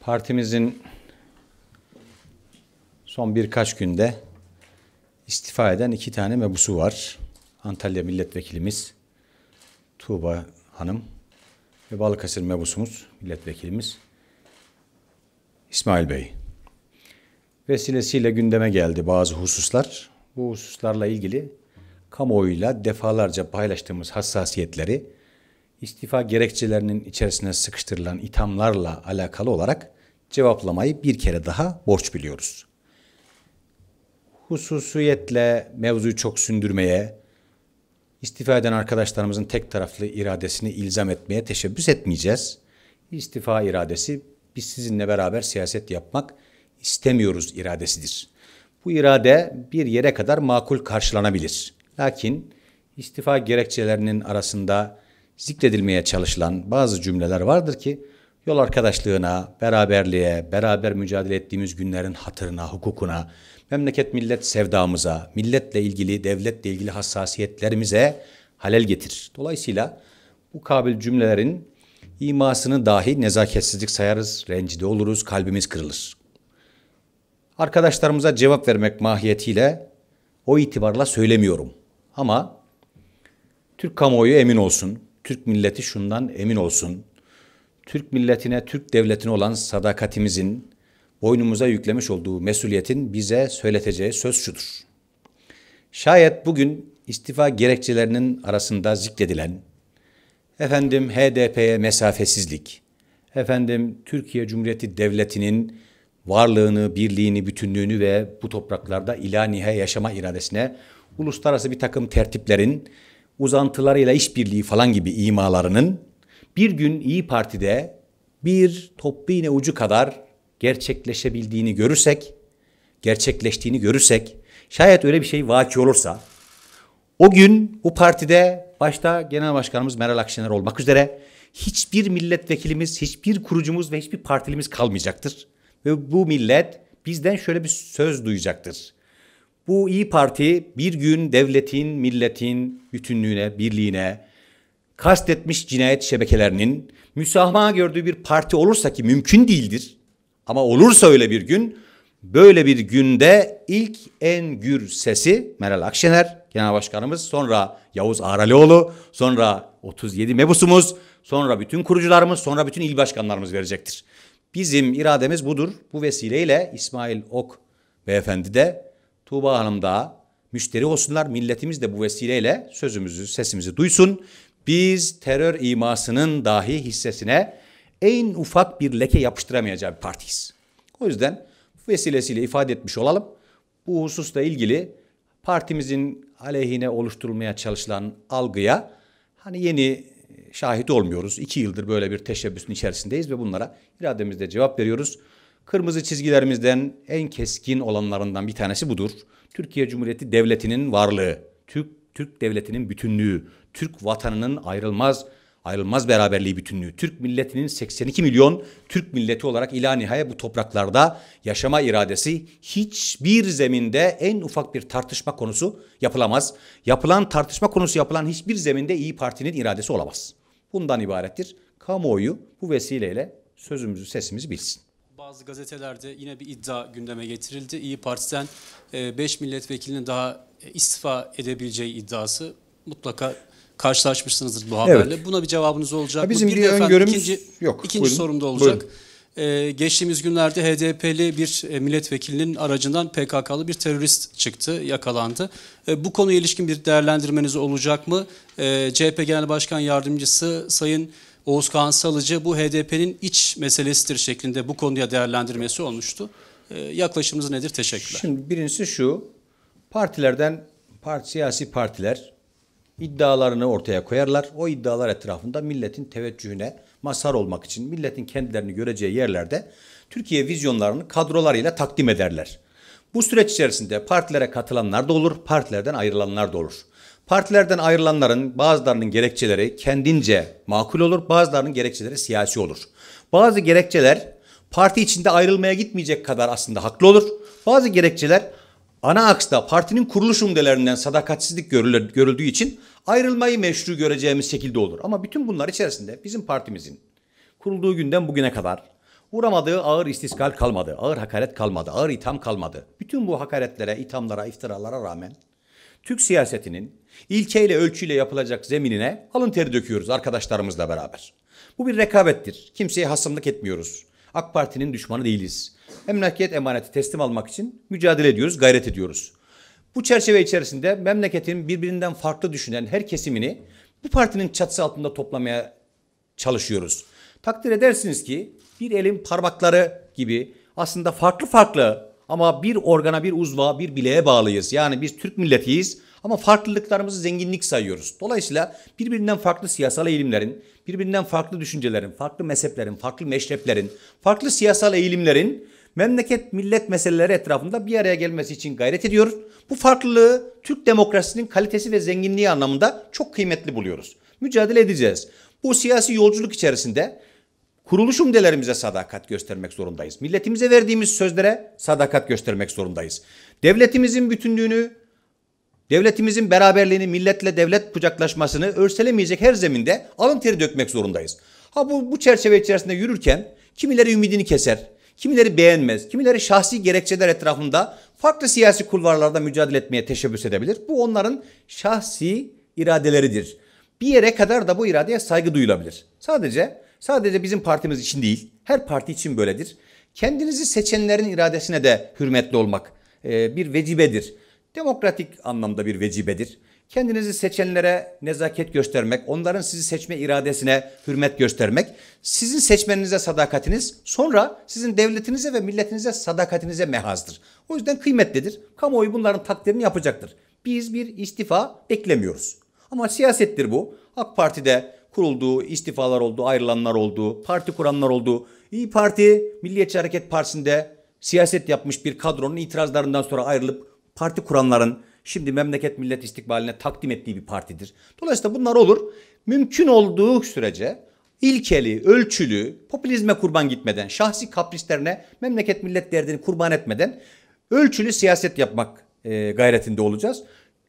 Partimizin son birkaç günde istifa eden iki tane mebusu var. Antalya milletvekilimiz Tuğba Hanım ve Balıkesir mebusumuz milletvekilimiz İsmail Bey. Vesilesiyle gündeme geldi bazı hususlar. Bu hususlarla ilgili kamuoyuyla defalarca paylaştığımız hassasiyetleri istifa gerekçelerinin içerisine sıkıştırılan ithamlarla alakalı olarak cevaplamayı bir kere daha borç biliyoruz. Hususiyetle mevzuyu çok sündürmeye, istifa eden arkadaşlarımızın tek taraflı iradesini ilzam etmeye teşebbüs etmeyeceğiz. İstifa iradesi biz sizinle beraber siyaset yapmak istemiyoruz iradesidir. Bu irade bir yere kadar makul karşılanabilir. Lakin istifa gerekçelerinin arasında zikredilmeye çalışılan bazı cümleler vardır ki yol arkadaşlığına, beraberliğe, beraber mücadele ettiğimiz günlerin hatırına, hukukuna, memleket millet sevdamıza, milletle ilgili, devletle ilgili hassasiyetlerimize halel getirir. Dolayısıyla bu kabil cümlelerin imasını dahi nezaketsizlik sayarız, rencide oluruz, kalbimiz kırılır. Arkadaşlarımıza cevap vermek mahiyetiyle o itibarla söylemiyorum. Ama Türk kamuoyu emin olsun Türk milleti şundan emin olsun. Türk milletine, Türk devletine olan sadakatimizin, boynumuza yüklemiş olduğu mesuliyetin bize söyleteceği söz şudur. Şayet bugün istifa gerekçelerinin arasında zikredilen, efendim HDP'ye mesafesizlik, efendim Türkiye Cumhuriyeti Devleti'nin varlığını, birliğini, bütünlüğünü ve bu topraklarda ila yaşama iradesine uluslararası bir takım tertiplerin uzantılarıyla işbirliği falan gibi imalarının bir gün İyi Parti'de bir toplu iğne ucu kadar gerçekleşebildiğini görürsek, gerçekleştiğini görürsek, şayet öyle bir şey vaki olursa, o gün bu partide başta Genel Başkanımız Meral Akşener olmak üzere hiçbir milletvekilimiz, hiçbir kurucumuz ve hiçbir partilimiz kalmayacaktır. Ve bu millet bizden şöyle bir söz duyacaktır. Bu İyi Parti bir gün devletin, milletin bütünlüğüne, birliğine kastetmiş cinayet şebekelerinin müsamaha gördüğü bir parti olursa ki mümkün değildir. Ama olursa öyle bir gün böyle bir günde ilk en gür sesi Meral Akşener Genel Başkanımız sonra Yavuz Aralioğlu sonra 37 mebusumuz sonra bütün kurucularımız sonra bütün il başkanlarımız verecektir. Bizim irademiz budur. Bu vesileyle İsmail Ok beyefendi de Tuğba Hanım da müşteri olsunlar. Milletimiz de bu vesileyle sözümüzü, sesimizi duysun. Biz terör imasının dahi hissesine en ufak bir leke yapıştıramayacağı bir partiyiz. O yüzden bu vesilesiyle ifade etmiş olalım. Bu hususla ilgili partimizin aleyhine oluşturulmaya çalışılan algıya hani yeni e, şahit olmuyoruz. İki yıldır böyle bir teşebbüsün içerisindeyiz ve bunlara irademizde cevap veriyoruz. Kırmızı çizgilerimizden en keskin olanlarından bir tanesi budur. Türkiye Cumhuriyeti Devleti'nin varlığı, Türk Türk devletinin bütünlüğü, Türk vatanının ayrılmaz ayrılmaz beraberliği bütünlüğü, Türk milletinin 82 milyon Türk milleti olarak ila nihaya bu topraklarda yaşama iradesi hiçbir zeminde en ufak bir tartışma konusu yapılamaz. Yapılan tartışma konusu yapılan hiçbir zeminde İyi Parti'nin iradesi olamaz. Bundan ibarettir. Kamuoyu bu vesileyle sözümüzü sesimizi bilsin. Bazı gazetelerde yine bir iddia gündeme getirildi. İyi Parti'den 5 e, milletvekilinin daha e, istifa edebileceği iddiası mutlaka karşılaşmışsınızdır bu haberle. Evet. Buna bir cevabınız olacak ya bizim Bir, bir öngörümüz ikinci, yok. İkinci buyurun, sorum da olacak. Ee, geçtiğimiz günlerde HDP'li bir e, milletvekilinin aracından PKK'lı bir terörist çıktı, yakalandı. Ee, bu konuya ilişkin bir değerlendirmeniz olacak mı? Ee, CHP Genel Başkan Yardımcısı Sayın Oğuzkan Salıcı bu HDP'nin iç meselesidir şeklinde bu konuya değerlendirmesi olmuştu. E, yaklaşımınız nedir? Teşekkürler. Şimdi birincisi şu, partilerden part, siyasi partiler iddialarını ortaya koyarlar. O iddialar etrafında milletin teveccühüne mazhar olmak için milletin kendilerini göreceği yerlerde Türkiye vizyonlarını kadrolarıyla takdim ederler. Bu süreç içerisinde partilere katılanlar da olur, partilerden ayrılanlar da olur. Partilerden ayrılanların bazılarının gerekçeleri kendince makul olur, bazılarının gerekçeleri siyasi olur. Bazı gerekçeler parti içinde ayrılmaya gitmeyecek kadar aslında haklı olur. Bazı gerekçeler ana aksta partinin kuruluş umdelerinden sadakatsizlik görülür, görüldüğü için ayrılmayı meşru göreceğimiz şekilde olur. Ama bütün bunlar içerisinde bizim partimizin kurulduğu günden bugüne kadar uğramadığı ağır istiskal kalmadı, ağır hakaret kalmadı, ağır itham kalmadı. Bütün bu hakaretlere, ithamlara, iftiralara rağmen Türk siyasetinin Ilkeyle ölçüyle yapılacak zeminine alın teri döküyoruz arkadaşlarımızla beraber. Bu bir rekabettir. Kimseye hasımlık etmiyoruz. AK Parti'nin düşmanı değiliz. Emlakiyet emaneti teslim almak için mücadele ediyoruz, gayret ediyoruz. Bu çerçeve içerisinde memleketin birbirinden farklı düşünen her kesimini bu partinin çatısı altında toplamaya çalışıyoruz. Takdir edersiniz ki bir elin parmakları gibi aslında farklı farklı ama bir organa, bir uzva, bir bileğe bağlıyız. Yani biz Türk milletiyiz ama farklılıklarımızı zenginlik sayıyoruz. Dolayısıyla birbirinden farklı siyasal eğilimlerin, birbirinden farklı düşüncelerin, farklı mezheplerin, farklı meşreplerin, farklı siyasal eğilimlerin memleket millet meseleleri etrafında bir araya gelmesi için gayret ediyoruz. Bu farklılığı Türk demokrasisinin kalitesi ve zenginliği anlamında çok kıymetli buluyoruz. Mücadele edeceğiz. Bu siyasi yolculuk içerisinde kuruluş umdelerimize sadakat göstermek zorundayız. Milletimize verdiğimiz sözlere sadakat göstermek zorundayız. Devletimizin bütünlüğünü, Devletimizin beraberliğini, milletle devlet kucaklaşmasını örselemeyecek her zeminde alın teri dökmek zorundayız. Ha bu, bu çerçeve içerisinde yürürken kimileri ümidini keser, kimileri beğenmez, kimileri şahsi gerekçeler etrafında farklı siyasi kulvarlarda mücadele etmeye teşebbüs edebilir. Bu onların şahsi iradeleridir. Bir yere kadar da bu iradeye saygı duyulabilir. Sadece sadece bizim partimiz için değil, her parti için böyledir. Kendinizi seçenlerin iradesine de hürmetli olmak e, bir vecibedir demokratik anlamda bir vecibedir. Kendinizi seçenlere nezaket göstermek, onların sizi seçme iradesine hürmet göstermek, sizin seçmeninize sadakatiniz, sonra sizin devletinize ve milletinize sadakatinize mehazdır. O yüzden kıymetlidir. Kamuoyu bunların takdirini yapacaktır. Biz bir istifa beklemiyoruz. Ama siyasettir bu. AK Parti'de kuruldu, istifalar oldu, ayrılanlar oldu, parti kuranlar oldu. İyi Parti, Milliyetçi Hareket Partisi'nde siyaset yapmış bir kadronun itirazlarından sonra ayrılıp parti kuranların şimdi memleket millet istikbaline takdim ettiği bir partidir. Dolayısıyla bunlar olur. Mümkün olduğu sürece ilkeli, ölçülü, popülizme kurban gitmeden, şahsi kaprislerine memleket millet derdini kurban etmeden ölçülü siyaset yapmak e, gayretinde olacağız.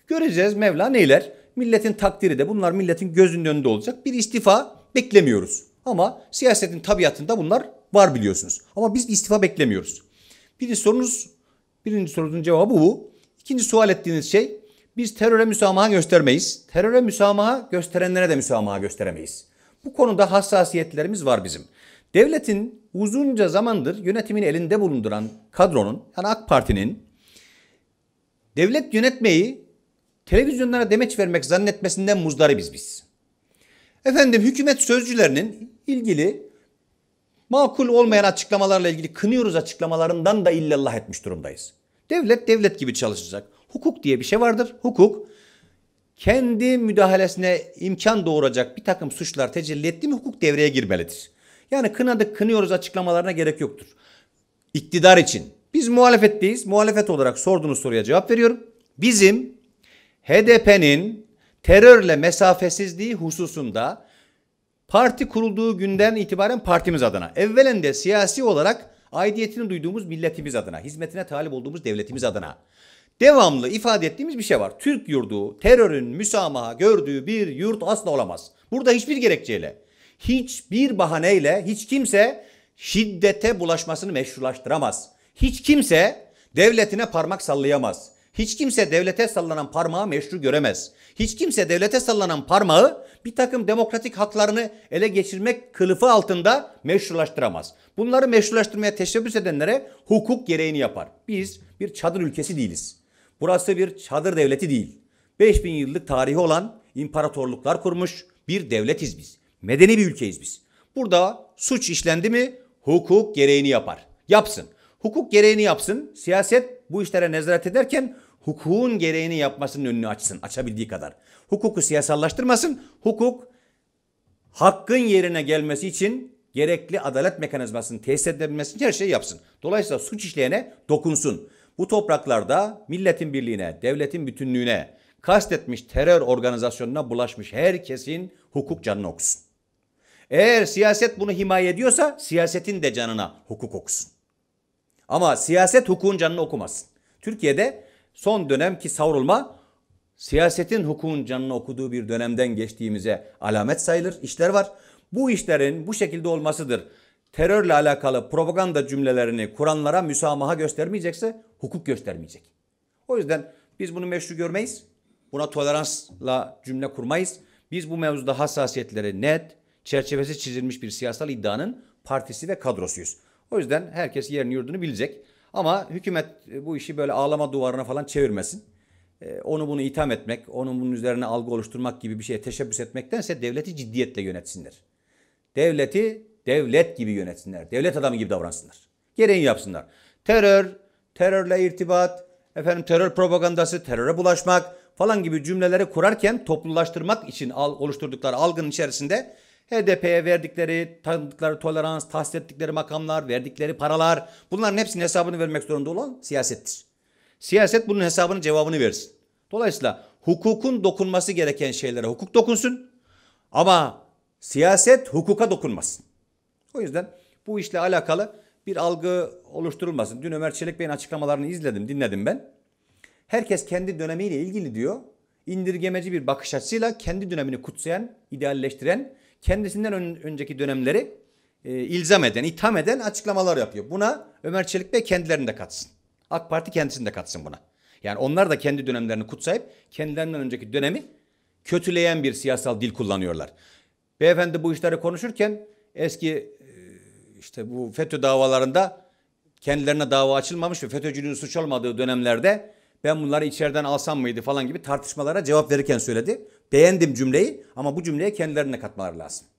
Göreceğiz Mevla neyler? Milletin takdiri de bunlar milletin gözünün önünde olacak. Bir istifa beklemiyoruz. Ama siyasetin tabiatında bunlar var biliyorsunuz. Ama biz istifa beklemiyoruz. Birinci sorunuz, birinci sorunun cevabı bu. İkinci sual ettiğiniz şey biz teröre müsamaha göstermeyiz. Teröre müsamaha gösterenlere de müsamaha gösteremeyiz. Bu konuda hassasiyetlerimiz var bizim. Devletin uzunca zamandır yönetimin elinde bulunduran kadronun yani AK Parti'nin devlet yönetmeyi televizyonlara demeç vermek zannetmesinden muzdaribiz biz. Efendim hükümet sözcülerinin ilgili makul olmayan açıklamalarla ilgili kınıyoruz açıklamalarından da illallah etmiş durumdayız. Devlet devlet gibi çalışacak. Hukuk diye bir şey vardır. Hukuk kendi müdahalesine imkan doğuracak bir takım suçlar tecelli etti mi hukuk devreye girmelidir. Yani kınadık kınıyoruz açıklamalarına gerek yoktur. İktidar için. Biz muhalefetteyiz. Muhalefet olarak sorduğunuz soruya cevap veriyorum. Bizim HDP'nin terörle mesafesizliği hususunda parti kurulduğu günden itibaren partimiz adına evvelen de siyasi olarak aidiyetini duyduğumuz milletimiz adına, hizmetine talip olduğumuz devletimiz adına devamlı ifade ettiğimiz bir şey var. Türk yurdu terörün müsamaha gördüğü bir yurt asla olamaz. Burada hiçbir gerekçeyle, hiçbir bahaneyle hiç kimse şiddete bulaşmasını meşrulaştıramaz. Hiç kimse devletine parmak sallayamaz. Hiç kimse devlete sallanan parmağı meşru göremez. Hiç kimse devlete sallanan parmağı bir takım demokratik haklarını ele geçirmek kılıfı altında meşrulaştıramaz. Bunları meşrulaştırmaya teşebbüs edenlere hukuk gereğini yapar. Biz bir çadır ülkesi değiliz. Burası bir çadır devleti değil. 5000 yıllık tarihi olan imparatorluklar kurmuş bir devletiz biz. Medeni bir ülkeyiz biz. Burada suç işlendi mi hukuk gereğini yapar. Yapsın. Hukuk gereğini yapsın. Siyaset bu işlere nezaret ederken hukukun gereğini yapmasının önünü açsın. Açabildiği kadar. Hukuku siyasallaştırmasın. Hukuk hakkın yerine gelmesi için gerekli adalet mekanizmasını tesis edebilmesi her şeyi yapsın. Dolayısıyla suç işleyene dokunsun. Bu topraklarda milletin birliğine, devletin bütünlüğüne, kastetmiş terör organizasyonuna bulaşmış herkesin hukuk canını okusun. Eğer siyaset bunu himaye ediyorsa siyasetin de canına hukuk okusun. Ama siyaset hukukun canını okumasın. Türkiye'de son dönemki savrulma siyasetin hukukun canını okuduğu bir dönemden geçtiğimize alamet sayılır İşler var. Bu işlerin bu şekilde olmasıdır. Terörle alakalı propaganda cümlelerini kuranlara müsamaha göstermeyecekse hukuk göstermeyecek. O yüzden biz bunu meşru görmeyiz. Buna toleransla cümle kurmayız. Biz bu mevzuda hassasiyetleri net, çerçevesi çizilmiş bir siyasal iddianın partisi ve kadrosuyuz. O yüzden herkes yerini yurdunu bilecek. Ama hükümet e, bu işi böyle ağlama duvarına falan çevirmesin. E, onu bunu itham etmek, onun bunun üzerine algı oluşturmak gibi bir şeye teşebbüs etmektense devleti ciddiyetle yönetsinler. Devleti devlet gibi yönetsinler. Devlet adamı gibi davransınlar. Gereğini yapsınlar. Terör, terörle irtibat, efendim terör propagandası, teröre bulaşmak falan gibi cümleleri kurarken toplulaştırmak için oluşturdukları algının içerisinde HDP'ye verdikleri, tanıdıkları tolerans, tahsis ettikleri makamlar, verdikleri paralar bunların hepsinin hesabını vermek zorunda olan siyasettir. Siyaset bunun hesabını cevabını verir. Dolayısıyla hukukun dokunması gereken şeylere hukuk dokunsun ama siyaset hukuka dokunmasın. O yüzden bu işle alakalı bir algı oluşturulmasın. Dün Ömer Çelik Bey'in açıklamalarını izledim, dinledim ben. Herkes kendi dönemiyle ilgili diyor. İndirgemeci bir bakış açısıyla kendi dönemini kutsayan, idealleştiren kendisinden önceki dönemleri e, ilzam eden, itham eden açıklamalar yapıyor. Buna Ömer Çelik Bey kendilerini de katsın. AK Parti kendisini de katsın buna. Yani onlar da kendi dönemlerini kutsayıp kendilerinden önceki dönemi kötüleyen bir siyasal dil kullanıyorlar. Beyefendi bu işleri konuşurken eski e, işte bu FETÖ davalarında kendilerine dava açılmamış ve fetöcünün suç olmadığı dönemlerde ben bunları içeriden alsam mıydı falan gibi tartışmalara cevap verirken söyledi. Beğendim cümleyi ama bu cümleye kendilerine katmaları lazım.